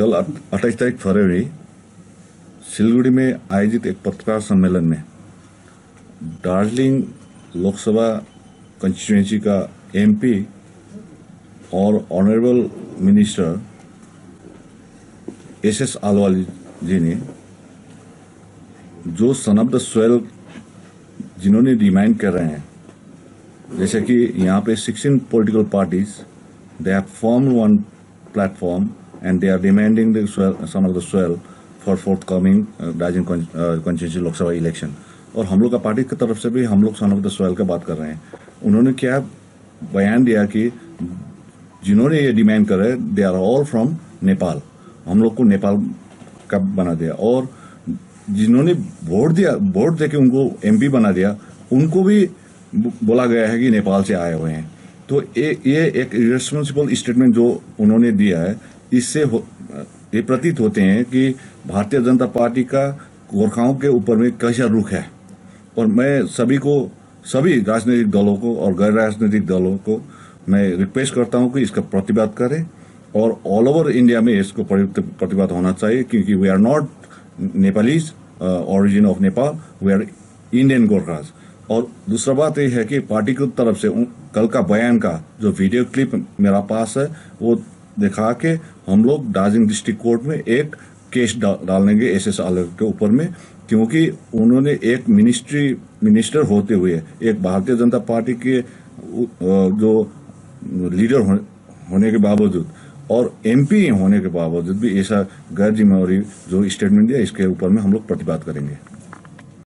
कल अट्ठाईस तारीख फरवरी सिलगुड़ी में आयोजित एक पत्रकार सम्मेलन में दार्जिलिंग लोकसभा कंस्टिट्युएसी का एमपी और honourable minister S S Ahluwalia ji ने जो सन ऑफ द सोयल जिन्होंने डिमांड कर रहे हैं जैसे कि यहाँ पे 16 political parties they have form one platform and they are demanding the swell, some of the swell for forthcoming Darjeeling constituency Lok Sabha election और हम लोग का पार्टी की तरफ से भी हम लोग सन ऑफ द सोयल का बात कर रहे हैं उन्होंने क्या बयान दिया कि जिन्होंने ये डिमांड करे they are all from Nepal हम लोग को नेपाल का बना दिया और जिन्होंने वोट दिया वोट देके उनको एमपी बना दिया उनको भी बोला गया है कि नेपाल से आए हुए हैं तो ए, ये एक रिस्पॉन्सिबल स्टेटमेंट जो उन्होंने दिया है इससे ये प्रतीत होते हैं कि भारतीय जनता पार्टी का गोरखाओं के ऊपर में कैसा रुख है और मैं सभी को सभी राजनीतिक दलों को और गैर राजनीतिक दलों को मैं रिक्वेस्ट करता हूं कि इसका प्रतिवाद करें और ऑल ओवर इंडिया में इसको प्रतिवाद होना चाहिए क्योंकि we are not Nepalese origin of Nepal we are Indian Gorkhas और दूसरा बात यह है कि पार्टी की तरफ से उन, कल का बयान का जो वीडियो क्लिप मेरा पास है वो दिखा के हम लोग दार्जिलिंग डिस्ट्रिक्ट कोर्ट में एक केस डा, डालेंगे एस एस आलर के ऊपर में क्योंकि उन्होंने एक मिनिस्ट्री मिनिस्टर होते हुए एक भारतीय जनता पार्टी के जो लीडर होने, होने के बावजूद और एमपी होने के बावजूद भी ऐसा गैर जिम्मेवारी जो स्टेटमेंट दिया इसके ऊपर में हम लोग प्रतिवाद करेंगे